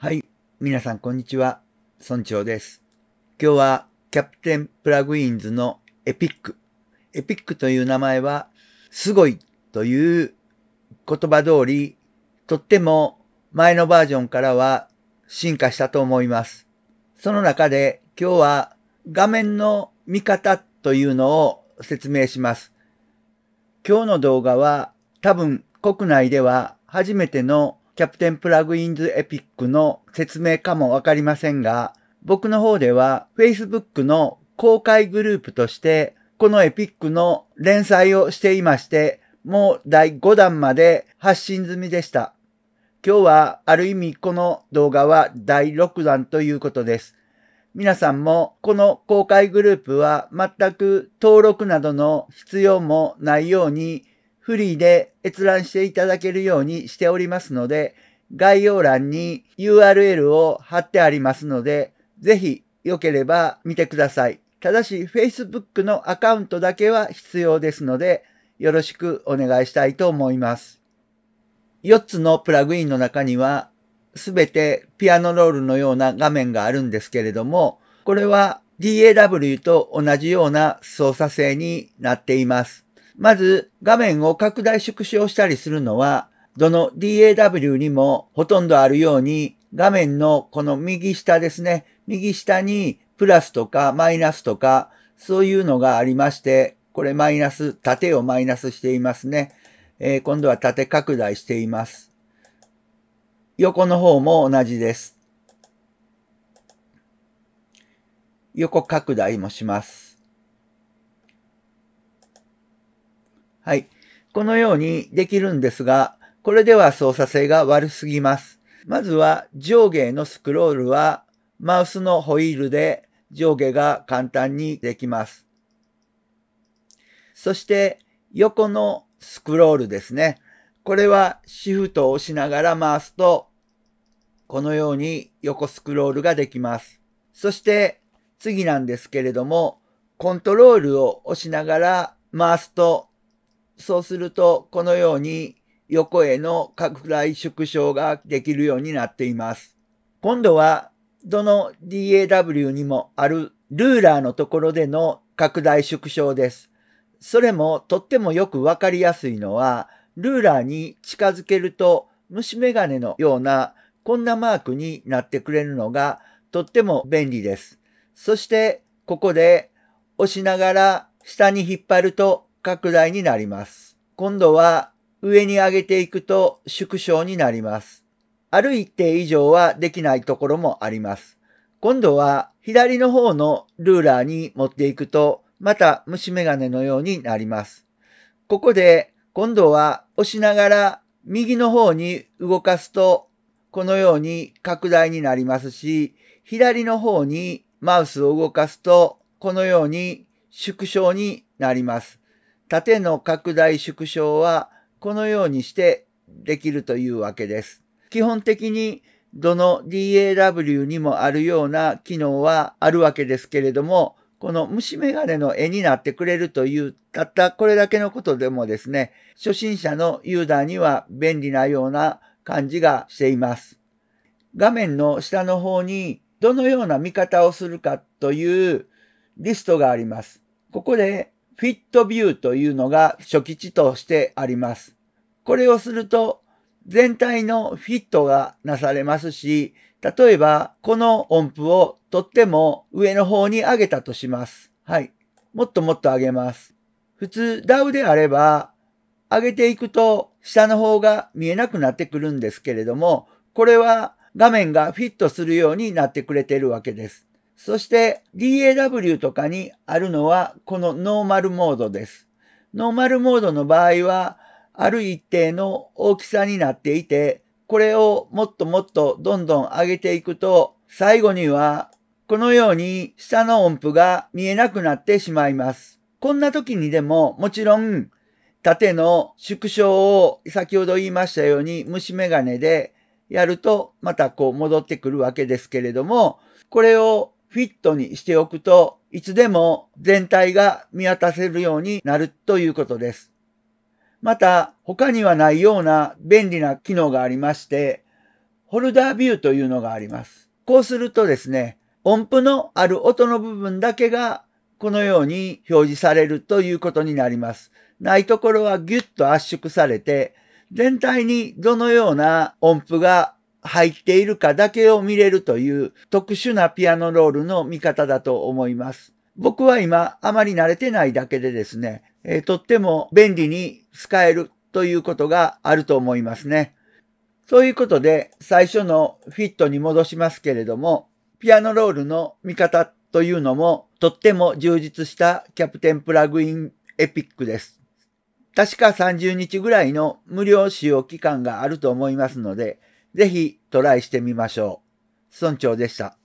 はい。皆さん、こんにちは。村長です。今日は、キャプテンプラグインズのエピック。エピックという名前は、すごいという言葉通り、とっても前のバージョンからは進化したと思います。その中で、今日は画面の見方というのを説明します。今日の動画は、多分国内では初めてのキャプテンプラグインズエピックの説明かもわかりませんが、僕の方では Facebook の公開グループとして、このエピックの連載をしていまして、もう第5弾まで発信済みでした。今日はある意味この動画は第6弾ということです。皆さんもこの公開グループは全く登録などの必要もないようにフリーで閲覧していただけるようにしておりますので、概要欄に URL を貼ってありますので、ぜひ良ければ見てください。ただし Facebook のアカウントだけは必要ですので、よろしくお願いしたいと思います。4つのプラグインの中には、すべてピアノロールのような画面があるんですけれども、これは DAW と同じような操作性になっています。まず、画面を拡大縮小したりするのは、どの DAW にもほとんどあるように、画面のこの右下ですね、右下にプラスとかマイナスとか、そういうのがありまして、これマイナス、縦をマイナスしていますね。えー、今度は縦拡大しています。横の方も同じです。横拡大もします。はい。このようにできるんですが、これでは操作性が悪すぎます。まずは上下のスクロールはマウスのホイールで上下が簡単にできます。そして横のスクロールですね。これはシフトを押しながら回すと、このように横スクロールができます。そして次なんですけれども、コントロールを押しながら回すとそうすると、このように横への拡大縮小ができるようになっています。今度は、どの DAW にもあるルーラーのところでの拡大縮小です。それもとってもよくわかりやすいのは、ルーラーに近づけると虫眼鏡のようなこんなマークになってくれるのがとっても便利です。そしてここで押しながら下に引っ張ると拡大になります。今度は上に上げていくと縮小になります。ある一定以上はできないところもあります。今度は左の方のルーラーに持っていくと、また虫眼鏡のようになります。ここで今度は押しながら右の方に動かすと、このように拡大になりますし、左の方にマウスを動かすと、このように縮小になります。縦の拡大縮小はこのようにしてできるというわけです。基本的にどの DAW にもあるような機能はあるわけですけれども、この虫眼鏡の絵になってくれるというたったこれだけのことでもですね、初心者のユーザーには便利なような感じがしています。画面の下の方にどのような見方をするかというリストがあります。ここでフィットビューというのが初期値としてあります。これをすると全体のフィットがなされますし、例えばこの音符をとっても上の方に上げたとします。はい。もっともっと上げます。普通 DAW であれば上げていくと下の方が見えなくなってくるんですけれども、これは画面がフィットするようになってくれてるわけです。そして DAW とかにあるのはこのノーマルモードです。ノーマルモードの場合はある一定の大きさになっていて、これをもっともっとどんどん上げていくと、最後にはこのように下の音符が見えなくなってしまいます。こんな時にでももちろん縦の縮小を先ほど言いましたように虫眼鏡でやるとまたこう戻ってくるわけですけれども、これをフィットにしておくと、いつでも全体が見渡せるようになるということです。また、他にはないような便利な機能がありまして、ホルダービューというのがあります。こうするとですね、音符のある音の部分だけがこのように表示されるということになります。ないところはギュッと圧縮されて、全体にどのような音符が入っているかだけを見れるという特殊なピアノロールの見方だと思います。僕は今あまり慣れてないだけでですね、えー、とっても便利に使えるということがあると思いますね。ということで最初のフィットに戻しますけれども、ピアノロールの見方というのもとっても充実したキャプテンプラグインエピックです。確か30日ぐらいの無料使用期間があると思いますので、ぜひトライしてみましょう。村長でした。